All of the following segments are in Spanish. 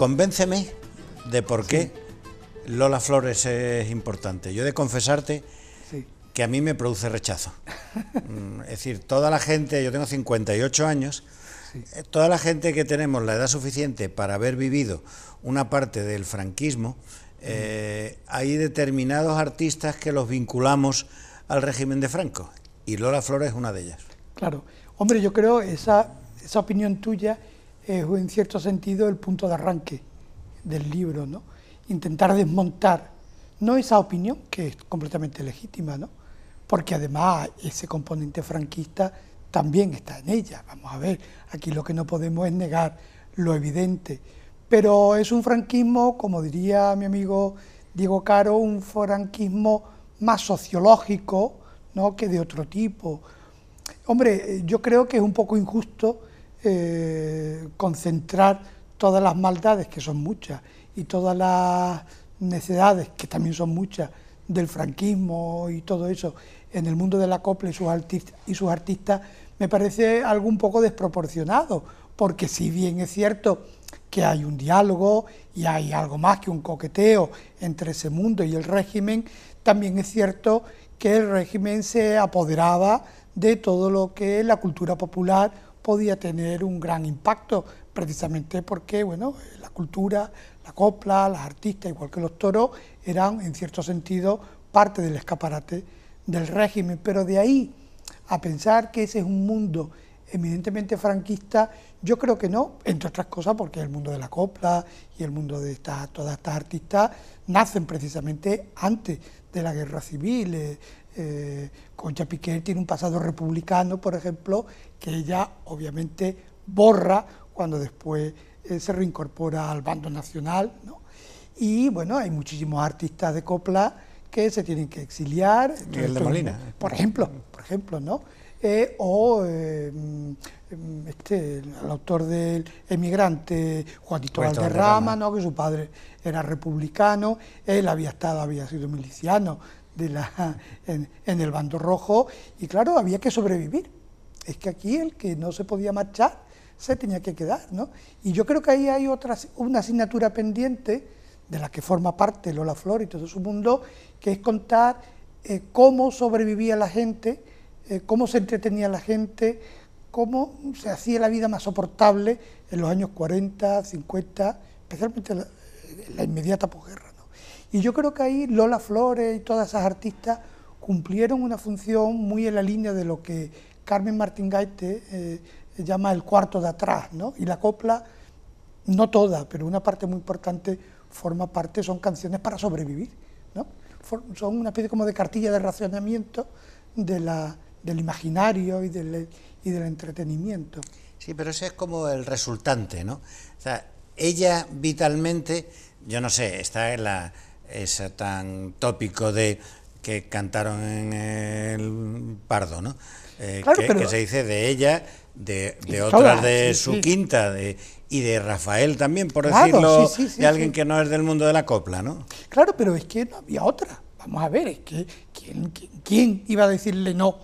Convénceme de por qué Lola Flores es importante. Yo he de confesarte que a mí me produce rechazo. Mm, es decir, toda la gente, yo tengo 58 años, eh, toda la gente que tenemos la edad suficiente para haber vivido una parte del franquismo, eh, hay determinados artistas que los vinculamos al régimen de Franco y Lola Flores es una de ellas. Claro, hombre, yo creo esa, esa opinión tuya es en cierto sentido el punto de arranque del libro, ¿no? intentar desmontar no esa opinión que es completamente legítima, porque además ese componente franquista también está en ella. Vamos a ver, aquí lo que no podemos es negar lo evidente, pero es un franquismo, como diría mi amigo Diego Caro, un franquismo más sociológico ¿no? que de otro tipo. Hombre, eh, yo creo que es un poco injusto eh, concentrar todas las maldades, que son muchas, y todas las necedades, que también son muchas, del franquismo y todo eso, en el mundo de la copla y sus, artistas, y sus artistas, me parece algo un poco desproporcionado, porque si bien es cierto que hay un diálogo y hay algo más que un coqueteo entre ese mundo y el régimen, también es cierto que el régimen se apoderaba de todo lo que la cultura popular podía tener un gran impacto, precisamente porque bueno, la cultura, la copla, las artistas, igual que los toros, eran en cierto sentido parte del escaparate del régimen. Pero de ahí a pensar que ese es un mundo eminentemente franquista, yo creo que no, entre otras cosas porque el mundo de la copla y el mundo de todas estas artistas nacen precisamente antes de la guerra civil. Eh, eh, Concha Piquet tiene un pasado republicano, por ejemplo, que ella obviamente borra cuando después eh, se reincorpora al bando nacional. Y bueno, hay muchísimos artistas de copla que se tienen que exiliar. de Molina. Por ejemplo, por ejemplo, ¿no? Eh, o este, el autor del Emigrante, Juanito Valderrama, ¿no? que su padre era republicano, él había estado, había sido miliciano, en, el bando rojo, y claro, había que sobrevivir. Es que aquí el que no se podía marchar se tenía que quedar, ¿no? Y yo creo que ahí hay otra, una asignatura pendiente de la que forma parte Lola Flor y todo su mundo, que es contar eh, cómo sobrevivía la gente, eh, cómo se entretenía la gente, cómo se hacía la vida más soportable en los años 40, 50, especialmente la, la inmediata posguerra. Y yo creo que ahí Lola Flores y todas esas artistas cumplieron una función muy en la línea de lo que Carmen Martín Gaite eh, llama el cuarto de atrás, ¿no? Y la copla, no toda, pero una parte muy importante forma parte, son canciones para sobrevivir, ¿no? Son una especie como de cartilla de racionamiento de la, del imaginario y del, y del entretenimiento. Sí, pero ese es como el resultante, ¿no? O sea, ella vitalmente, yo no sé, está en la esa tan tópico de que cantaron en el Pardo, ¿no? Eh, claro, que, pero... que, se dice de ella, de, otras de su quinta y de Rafael también, por decirlo, de alguien que no es del mundo de la copla, ¿no? Claro, pero es que no había otra. Vamos a ver, es que ¿quién, iba a decirle no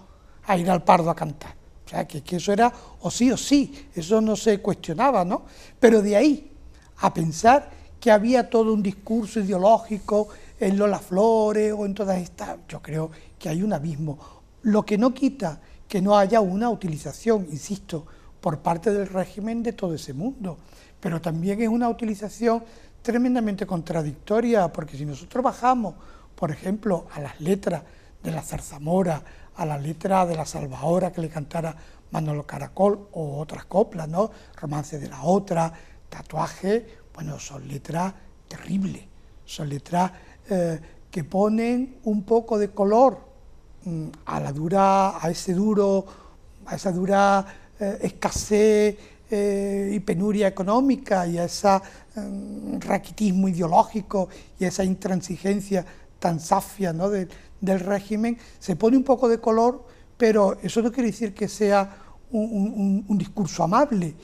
a ir al Pardo a cantar? O sea, que, que eso era o sí o sí, eso no se cuestionaba, ¿no? Pero de ahí a pensar que había todo un discurso ideológico en Lola Flores o en todas estas. Yo creo que hay un abismo. Lo que no quita que no haya una utilización, insisto, por parte del régimen de todo ese mundo. Pero también es una utilización tremendamente contradictoria, porque si nosotros bajamos, por ejemplo, a las letras de la zarzamora, a la letra de la salvadora que le cantara Manolo Caracol o otras coplas, ¿no? Romance de la otra, tatuaje, bueno, son letras terribles, son letras eh, que ponen un poco de color mm, a la dura, a ese duro, a esa dura eh, escasez eh, y penuria económica y a ese mm, raquitismo ideológico y a esa intransigencia tan safia del régimen, se pone un poco de color, pero eso no quiere decir que sea un discurso amable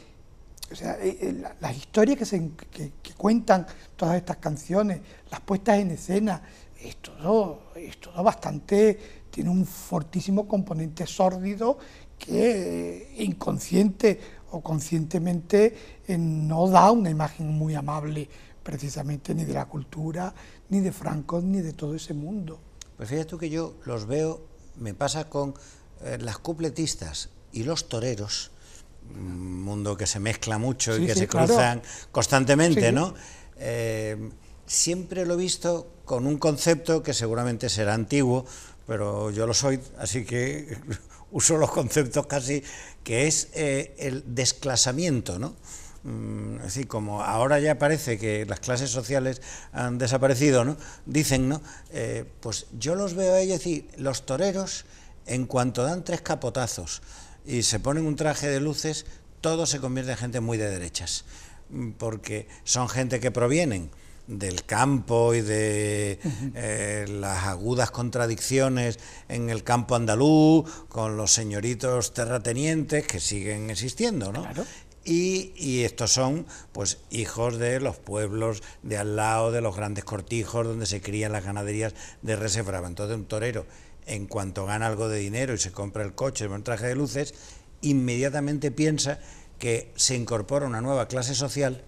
o sea, eh, eh, las historias que, se, cuentan todas estas canciones, las puestas en escena, es todo, es todo bastante, tiene un fortísimo componente sórdido que eh, inconsciente o conscientemente no da una imagen muy amable precisamente ni de la cultura, ni de Franco, ni de todo ese mundo. Pues fíjate tú que yo los veo, me pasa con las cupletistas y los toreros, un mundo que se mezcla mucho y que se cruzan constantemente, ¿no? Eh, siempre lo he visto con un concepto que seguramente será antiguo, pero yo lo soy, así que uso los conceptos casi, que es eh, el desclasamiento, ¿no? Mm, es decir, como ahora ya parece que las clases sociales han desaparecido, ¿no? Dicen, ¿no? Eh, pues yo los veo ahí, ellos, decir, los toreros, en cuanto dan tres capotazos, y se ponen un traje de luces, todo se convierte en gente muy de derechas, porque son gente que provienen del campo y de eh, las agudas contradicciones en el campo andaluz, con los señoritos terratenientes que siguen existiendo, ¿no? Y, y, estos son pues hijos de los pueblos de al lado, de los grandes cortijos donde se crían las ganaderías de reserva Entonces un torero en cuanto gana algo de dinero y se compra el coche, un traje de luces, inmediatamente piensa que se incorpora una nueva clase social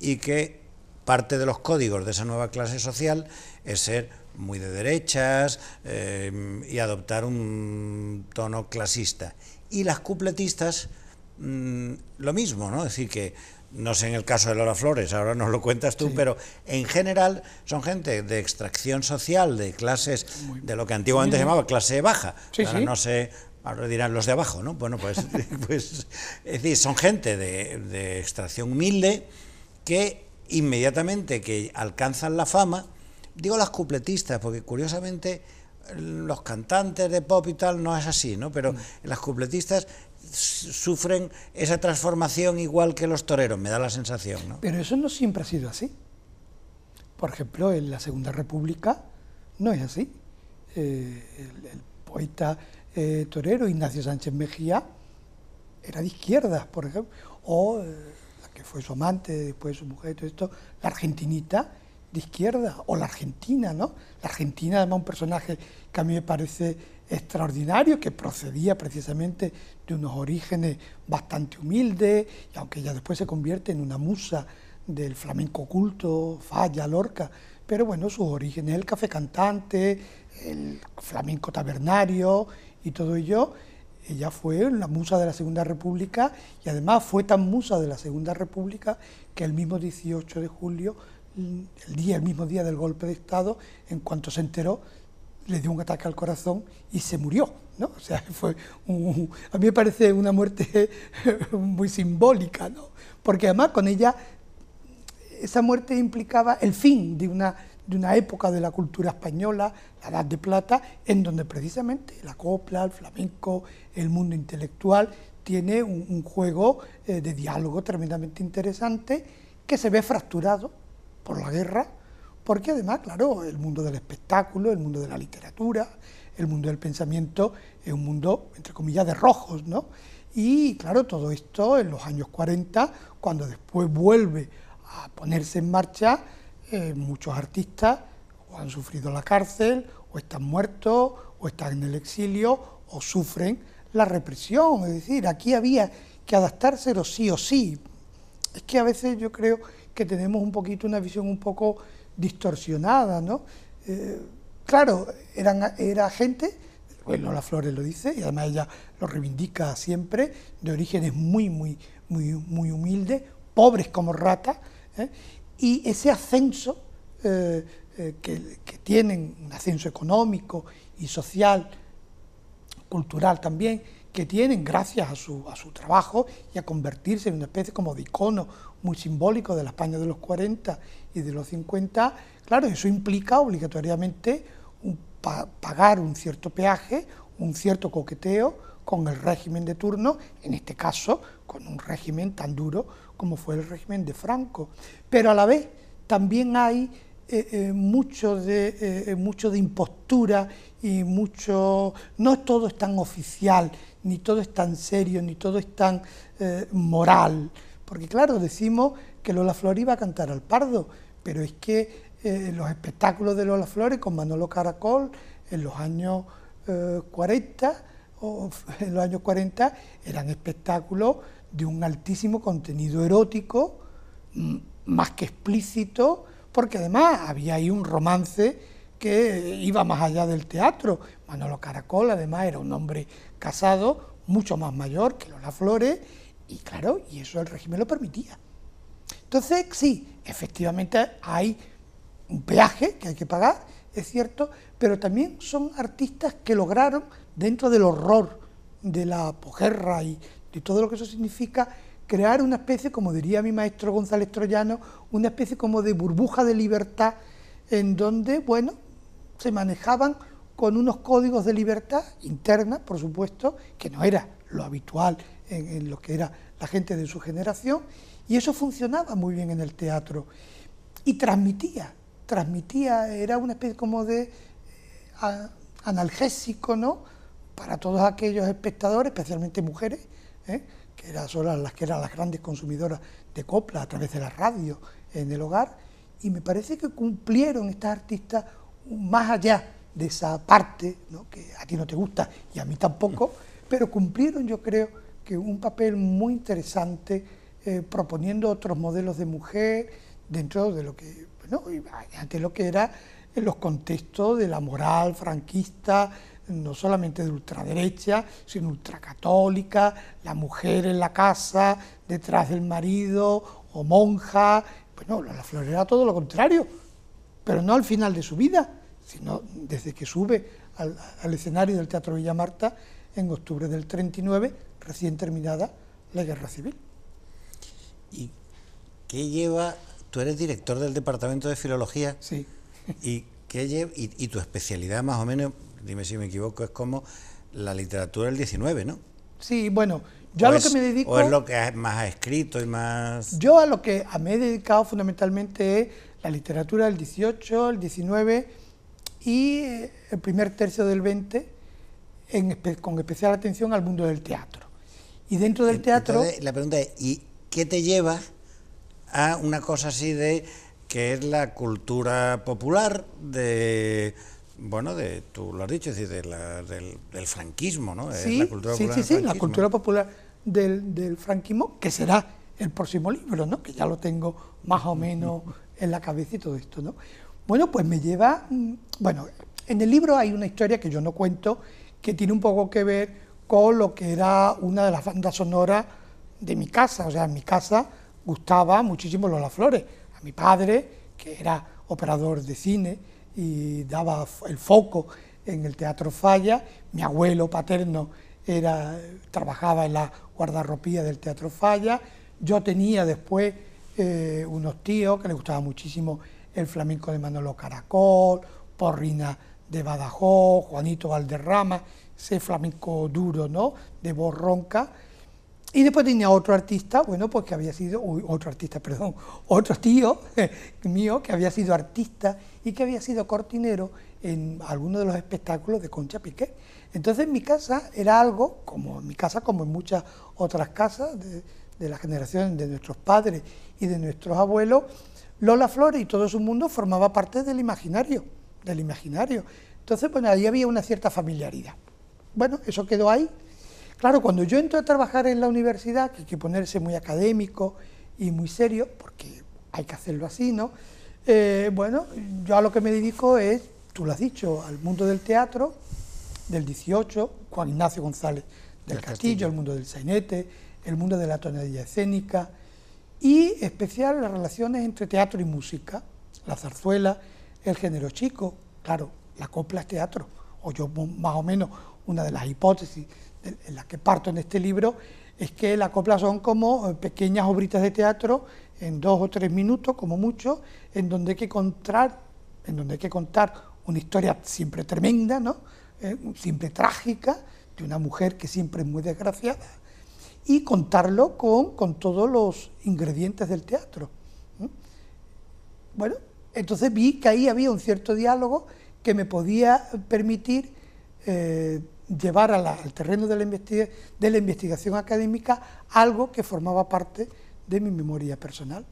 y que parte de los códigos de esa nueva clase social es ser muy de derechas eh, y adoptar un tono clasista. Y las cupletistas, mm, lo mismo, ¿no? Es decir, que no sé en el caso de Lola Flores, ahora nos lo cuentas tú, pero en general son gente de extracción social, de clases, de lo que antiguamente se llamaba clase baja. ahora no sé, ahora dirán los de abajo, ¿no? Bueno, pues, pues es decir, son gente de, de, extracción humilde que inmediatamente que alcanzan la fama, digo las cupletistas, porque curiosamente los cantantes de pop y tal no es así, ¿no? Pero mm. las cupletistas sufren esa transformación igual que los toreros, me da la sensación. ¿no? Pero eso no siempre ha sido así. Por ejemplo, en la Segunda República no es así. Eh, el, poeta eh, torero Ignacio Sánchez Mejía era de izquierdas, por ejemplo, o eh, la que fue su amante, después su mujer, todo esto, la argentinita de izquierda, o la argentina, ¿no? La argentina, además, un personaje que a mí me parece extraordinario que procedía precisamente de unos orígenes bastante humildes, y aunque ella después se convierte en una musa del flamenco culto, Falla, Lorca, pero bueno, sus orígenes, el café cantante, el flamenco tabernario y todo ello, ella fue la musa de la Segunda República y además fue tan musa de la Segunda República que el mismo 18 de julio, el día, el mismo día del golpe de Estado, en cuanto se enteró, le dio un ataque al corazón y se murió. ¿no? O sea, fue a mí me parece una muerte muy simbólica, ¿no? porque además con ella esa muerte implicaba el fin de una, de una época de la cultura española, la Edad de Plata, en donde precisamente la copla, el flamenco, el mundo intelectual tiene un, juego eh, de diálogo tremendamente interesante que se ve fracturado por la guerra, porque además, claro, el mundo del espectáculo, el mundo de la literatura, el mundo del pensamiento es un mundo, entre comillas, de rojos, ¿no? Y claro, todo esto en los años 40, cuando después vuelve a ponerse en marcha, eh, muchos artistas o han sufrido la cárcel, o están muertos, o están en el exilio, o sufren la represión. Es decir, aquí había que adaptárselo sí o sí. Es que a veces yo creo que tenemos un poquito una visión un poco distorsionada, ¿no? Eh, claro, eran, era gente, bueno, la Flores lo dice, y además ella lo reivindica siempre, de orígenes muy, muy, muy, muy humildes, pobres como ratas, ¿eh? y ese ascenso eh, que, que, tienen, un ascenso económico y social, cultural también, que tienen gracias a su, a su trabajo y a convertirse en una especie como de icono muy simbólico de la España de los 40 y de los 50, claro, eso implica obligatoriamente pagar un cierto peaje, un cierto coqueteo con el régimen de turno, en este caso con un régimen tan duro como fue el régimen de Franco. Pero a la vez también hay eh, eh, de, eh, mucho de impostura y mucho, no todo es tan oficial, ni todo es tan serio, ni todo es tan eh, moral, porque claro, decimos que Lola Flor iba a cantar al pardo, pero es que eh, los espectáculos de Lola Flores con Manolo Caracol en los años 40 eh, en los años 40 eran espectáculos de un altísimo contenido erótico, más que explícito, porque además había ahí un romance que iba más allá del teatro. Manolo Caracol, además, era un hombre casado, mucho más mayor que Lola Flores, y claro, y eso el régimen lo permitía. Entonces, sí, efectivamente hay un peaje que hay que pagar, es cierto, pero también son artistas que lograron, dentro del horror de la pojerra... y de todo lo que eso significa, crear una especie, como diría mi maestro González Troyano, una especie como de burbuja de libertad en donde, bueno, se manejaban con unos códigos de libertad interna, por supuesto, que no era lo habitual en, lo que era la gente de su generación, y eso funcionaba muy bien en el teatro. Y transmitía, transmitía, era una especie como de eh, analgésico, ¿no? Para todos aquellos espectadores, especialmente mujeres, ¿eh? que eran las que eran las grandes consumidoras de copla a través de la radio en el hogar, y me parece que cumplieron estas artistas más allá de esa parte, que a ti no te gusta y a mí tampoco, pero cumplieron yo creo que un papel muy interesante eh, proponiendo otros modelos de mujer dentro de lo que, bueno, ante lo que era en los contextos de la moral franquista, no solamente de ultraderecha, sino ultracatólica, la mujer en la casa, detrás del marido, o monja, bueno, la flor todo lo contrario, pero no al final de su vida, sino desde que sube al, escenario del Teatro Villa Marta en octubre del 39, recién terminada la Guerra Civil. ¿Y qué lleva? Tú eres director del Departamento de Filología. Sí. ¿Y, qué y, tu especialidad, más o menos, dime si me equivoco, es como la literatura del 19, ¿no? Sí, bueno, yo a lo que me dedico... O es lo que más ha escrito y más... Yo a lo que me he dedicado fundamentalmente es la literatura del 18, el 19 y eh, el primer tercio del 20, con especial atención al mundo del teatro. Y dentro del eh, teatro... la pregunta es, ¿y qué te lleva a una cosa así de que es la cultura popular de bueno, de, tú lo has dicho, es decir, del, franquismo, ¿no? Sí, la cultura sí, sí, la cultura popular del, del, franquismo, que será el próximo libro, ¿no? Que ya lo tengo más o menos en la cabeza y todo esto, ¿no? Bueno, pues me lleva, mm, bueno, en el libro hay una historia que yo no cuento, que tiene un poco que ver con lo que era una de las bandas sonoras de mi casa, o sea, en mi casa gustaba muchísimo Lola Flores, a mi padre, que era operador de cine y daba el foco en el Teatro Falla, mi abuelo paterno era, trabajaba en la guardarropía del Teatro Falla, yo tenía después eh, unos tíos que les gustaba muchísimo el flamenco de Manolo Caracol, Porrina de Badajoz, Juanito Valderrama, ese flamenco duro, ¿no? De Borronca. Y después tenía otro artista, bueno, pues que había sido, otro artista, perdón, otro tío mío que había sido artista y que había sido cortinero en alguno de los espectáculos de Concha Piqué. Entonces mi casa era algo, como en mi casa, como en muchas otras casas, de, de la generación de nuestros padres y de nuestros abuelos, Lola Flores y todo su mundo formaba parte del imaginario, del imaginario. Entonces, bueno, ahí había una cierta familiaridad. Bueno, eso quedó ahí. Claro, cuando yo entro a trabajar en la universidad, que hay que ponerse muy académico y muy serio, porque hay que hacerlo así, ¿no? Eh, bueno, yo a lo que me dedico es, tú lo has dicho, al mundo del teatro, del 18, Juan Ignacio González del Castillo, ...al mundo del sainete, el mundo de la tonalidad escénica y especial las relaciones entre teatro y música, la zarzuela, el género chico, claro, la copla es teatro, o yo más o menos una de las hipótesis en las que parto en este libro es que la copla son como eh, pequeñas obritas de teatro en dos o tres minutos, como mucho, en donde hay que contar, en donde hay que contar una historia siempre tremenda, ¿no? Eh, siempre trágica, de una mujer que siempre es muy desgraciada, y contarlo con, todos los ingredientes del teatro. Bueno, entonces vi que ahí había un cierto diálogo que me podía permitir eh, llevar al terreno de la, de la, investigación académica algo que formaba parte de mi memoria personal.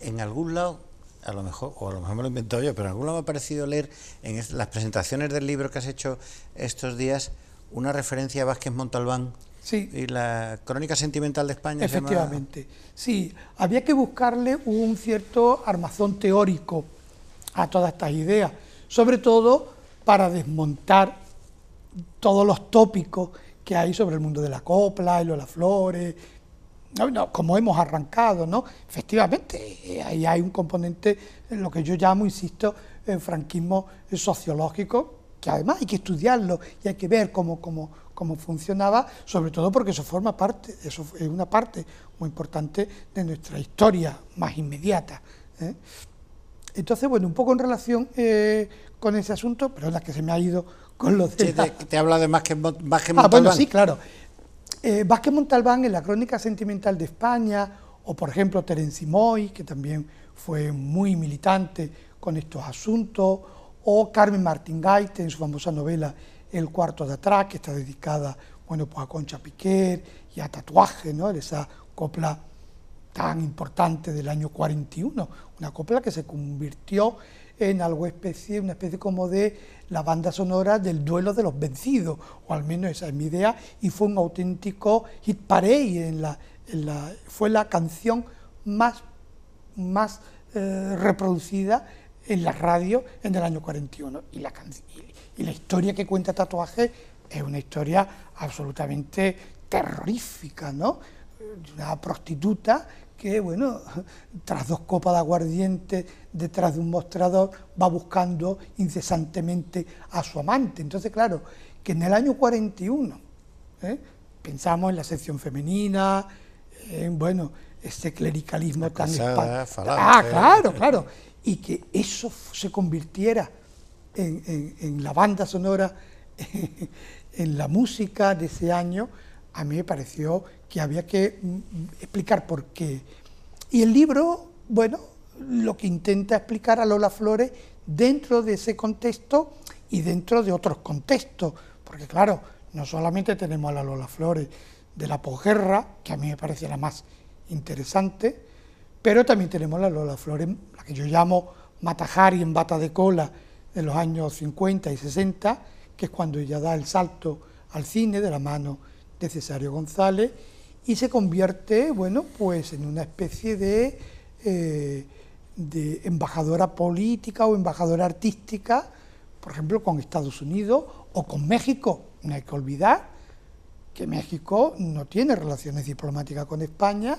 En algún lado, a lo mejor, o a lo mejor me lo he inventado yo, pero en algún lado me ha parecido leer en las presentaciones del libro que has hecho estos días una referencia a Vázquez Montalbán y la crónica sentimental de España. Efectivamente. Sí, había que buscarle un cierto armazón teórico a todas estas ideas, sobre todo para desmontar todos los tópicos que hay sobre el mundo de la copla y lo de las flores, como hemos arrancado, ¿no? Efectivamente, ahí hay un componente, lo que yo llamo, insisto, franquismo sociológico, que además hay que estudiarlo y hay que ver cómo, cómo, cómo funcionaba, sobre todo porque eso forma parte, eso es una parte muy importante de nuestra historia más inmediata. ¿eh? Entonces, bueno, un poco en relación eh, con ese asunto, pero la que se me ha ido con los... Te, he habla de más ah, Montalbán. bueno, sí, claro. Eh, Vázquez Montalbán en la Crónica Sentimental de España, o por ejemplo Terence Moy, que también fue muy militante con estos asuntos, o Carmen Martín Gaite en su famosa novela el cuarto de atrás, que está dedicada bueno, pues a Concha Piquer y a Tatuaje, ¿no? esa copla tan importante del año 41, una copla que se convirtió en algo especie, una especie como de la banda sonora del duelo de los vencidos, o al menos esa es mi idea, y fue un auténtico hit parade, en la, fue la canción más, más eh, reproducida en la radio en el año 41, y la, y la historia que cuenta Tatuaje es una historia absolutamente terrorífica, ¿no? Una prostituta que, bueno, tras dos copas de aguardiente, detrás de un mostrador, va buscando incesantemente a su amante. Entonces, claro, que en el año 41, ¿eh? pensamos en la sección femenina, en, bueno, ese clericalismo tan... Casada, Ah, claro, claro. Y que eso se convirtiera en, la banda sonora, en, la música de ese año, a mí me pareció que había que mm, explicar por qué. Y el libro, bueno, lo que intenta explicar a Lola Flores dentro de ese contexto y dentro de otros contextos, porque claro, no solamente tenemos a la Lola Flores de la posguerra, que a mí me parece la más interesante, pero también tenemos a la Lola Flores, la que yo llamo Matajari en bata de cola, en los años 50 y 60, que es cuando ella da el salto al cine de la mano de Cesario González y se convierte, bueno, pues en una especie de, eh, de embajadora política o embajadora artística, por ejemplo, con Estados Unidos o con México. No hay que olvidar que México no tiene relaciones diplomáticas con España,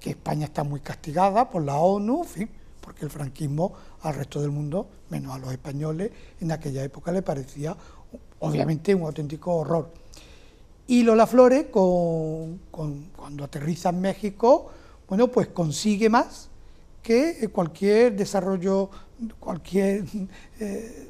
que España está muy castigada por la ONU, en fin, porque el franquismo al resto del mundo, menos a los españoles, en aquella época le parecía obviamente un auténtico horror. Y Lola Flores, con, cuando aterriza en México, bueno, pues consigue más que eh, cualquier desarrollo, cualquier eh,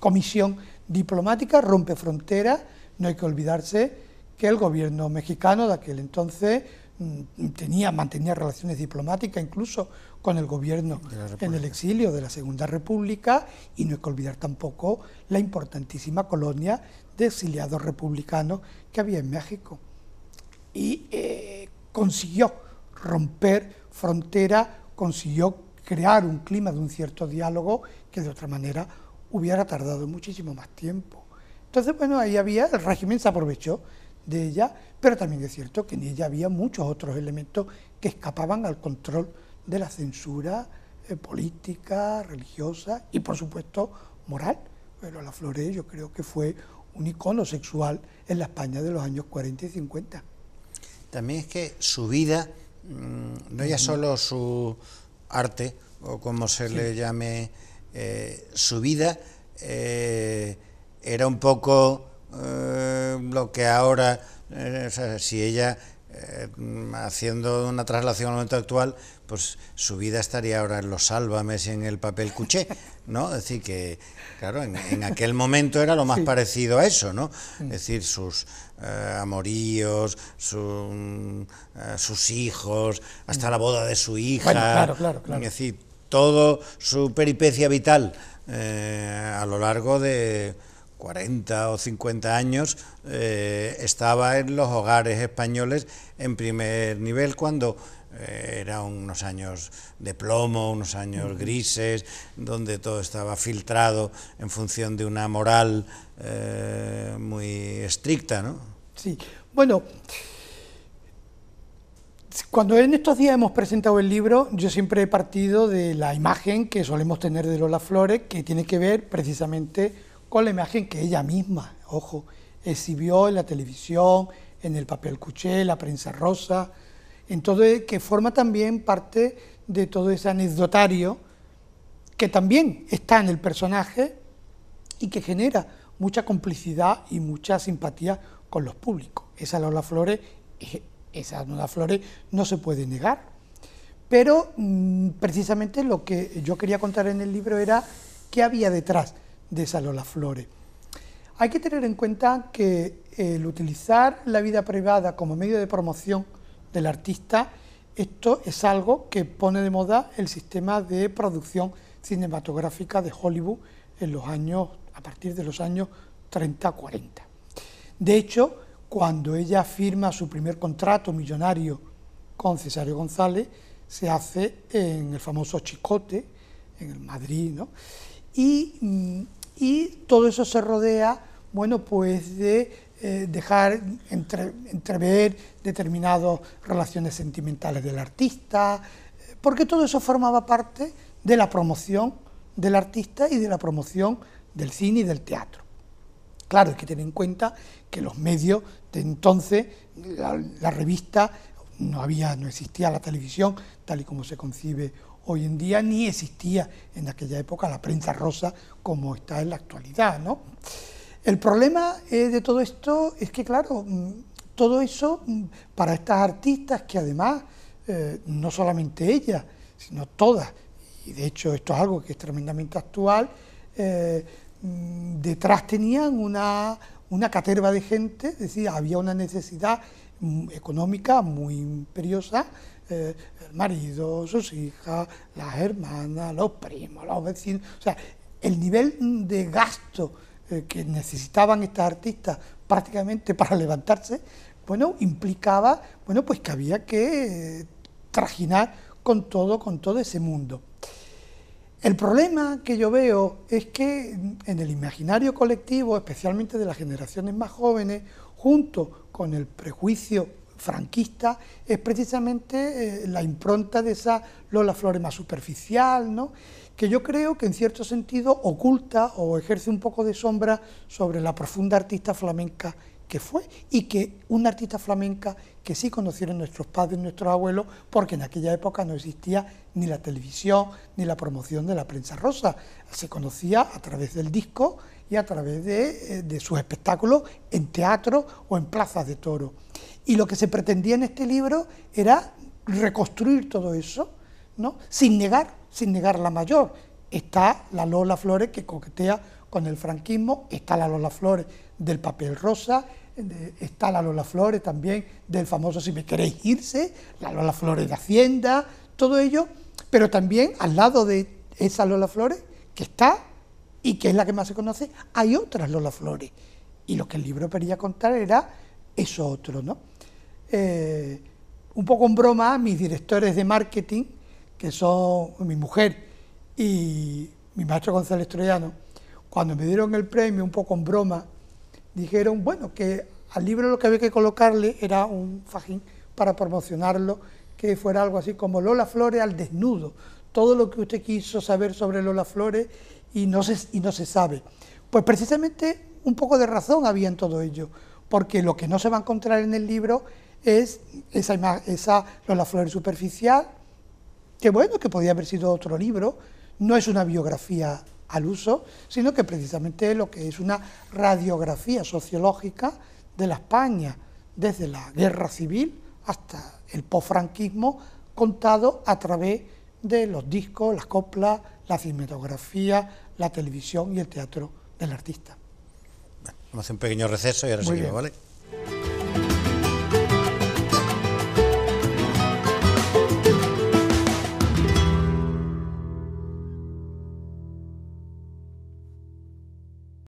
comisión diplomática, rompe fronteras, no hay que olvidarse que el gobierno mexicano de aquel entonces mm, tenía, mantenía relaciones diplomáticas incluso con el gobierno en el exilio de la Segunda República y no hay que olvidar tampoco la importantísima colonia de exiliados republicanos que había en México. Y eh, consiguió romper frontera, consiguió crear un clima de un cierto diálogo que de otra manera hubiera tardado muchísimo más tiempo. Entonces, bueno, ahí había, el régimen se aprovechó de ella, pero también es cierto que en ella había muchos otros elementos que escapaban al control de la censura eh, política, religiosa y por supuesto moral. Pero La Flores yo creo que fue un icono sexual en la España de los años 40 y 50. También es que su vida, mm, no ya solo su arte, o como se le llame, eh, su vida, eh, era un poco lo que ahora, si ella eh, haciendo una traslación al momento actual, pues su vida estaría ahora en los sálvames y en el papel cuché, ¿no? Es decir, que, claro, en, aquel momento era lo más parecido a eso, ¿no? Es decir, sus eh, amoríos, eh, sus hijos, hasta la boda de su hija. Es decir, todo su peripecia vital a lo largo de 40 o 50 años eh, estaba en los hogares españoles en primer nivel cuando eh, eran unos años de plomo, unos años grises, donde todo estaba filtrado en función de una moral eh, muy estricta, ¿no? Sí, bueno, cuando en estos días hemos presentado el libro, yo siempre he partido de la imagen que solemos tener de Lola Flores, que tiene que ver precisamente con la imagen que ella misma, ojo, exhibió en la televisión, en el papel cuché, la prensa rosa, todo que forma también parte de todo ese anecdotario que también está en el personaje y que genera mucha complicidad y mucha simpatía con los públicos. Esa Lola Flores, eh, esa Lola Flores no se puede negar. Pero mm, precisamente lo que yo quería contar en el libro era qué había detrás de esa Flores. Hay que tener en cuenta que el utilizar la vida privada como medio de promoción del artista, esto es algo que pone de moda el sistema de producción cinematográfica de Hollywood en los años a partir de los años 30-40. De hecho, cuando ella firma su primer contrato millonario con Cesario González, se hace en el famoso Chicote, en el Madrid, ¿no? y, todo eso se rodea, bueno, pues de eh, dejar entrever determinadas relaciones sentimentales del artista, eh, porque todo eso formaba parte de la promoción del artista y de la promoción del cine y del teatro. Claro, hay que tener en cuenta que los medios de entonces, la revista no había, no existía la televisión tal y como se concibe hoy en día, ni existía en aquella época la prensa rosa como está en la actualidad, El problema eh, de todo esto es que, claro, mm, todo eso mm, para estas artistas que además, eh, no solamente ellas, sino todas, y de hecho esto es algo que es tremendamente actual, eh, mm, detrás tenían una, una caterva de gente, es decir, había una necesidad económica muy imperiosa, eh, el marido, sus hijas, las hermanas, los primos, los vecinos, o sea, el nivel de gasto eh, que necesitaban estas artistas prácticamente para levantarse, bueno, implicaba, bueno, pues que había que eh, trajinar con todo, con todo ese mundo. El problema que yo veo es que en el imaginario colectivo, especialmente de las generaciones más jóvenes, junto con el prejuicio franquista es precisamente eh, la impronta de esa Lola Flores más superficial, ¿no? que yo creo que en cierto sentido oculta o ejerce un poco de sombra sobre la profunda artista flamenca que fue y que una artista flamenca que sí conocieron nuestros padres, nuestros abuelos, porque en aquella época no existía ni la televisión ni la promoción de la prensa rosa. Se conocía a través del disco y a través eh, de, sus espectáculos en teatro o en plazas de toro. Y lo que se pretendía en este libro era reconstruir todo eso, ¿no? sin negar, sin negar la mayor. Está la Lola Flores que coquetea con el franquismo, está la Lola Flores del papel rosa, está la Lola Flores también, del famoso Si me queréis irse, la Lola Flores de Hacienda, todo ello, pero también al lado de esa Lola Flores, que está y que es la que más se conoce, hay otras Lola Flores. Y lo que el libro quería contar era eso otro, ¿no? Eh, un poco en broma, mis directores de marketing, que son mi mujer y mi maestro González Troyano, cuando me dieron el premio, un poco en broma, dijeron, bueno, que al libro lo que había que colocarle era un fajín para promocionarlo, que fuera algo así como Lola Flores al desnudo, todo lo que usted quiso saber sobre Lola Flores y no se, y no se sabe. Pues precisamente un poco de razón había en todo ello, porque lo que no se va a encontrar en el libro es esa, esa Lola Flores superficial, que bueno, que podía haber sido otro libro, no es una biografía al uso, sino que precisamente lo que es una radiografía sociológica de la España, desde la guerra civil hasta el posfranquismo, contado a través de los discos, las coplas, la cinematografía, la televisión y el teatro del artista. vamos un pequeño receso y ahora seguimos, ¿vale?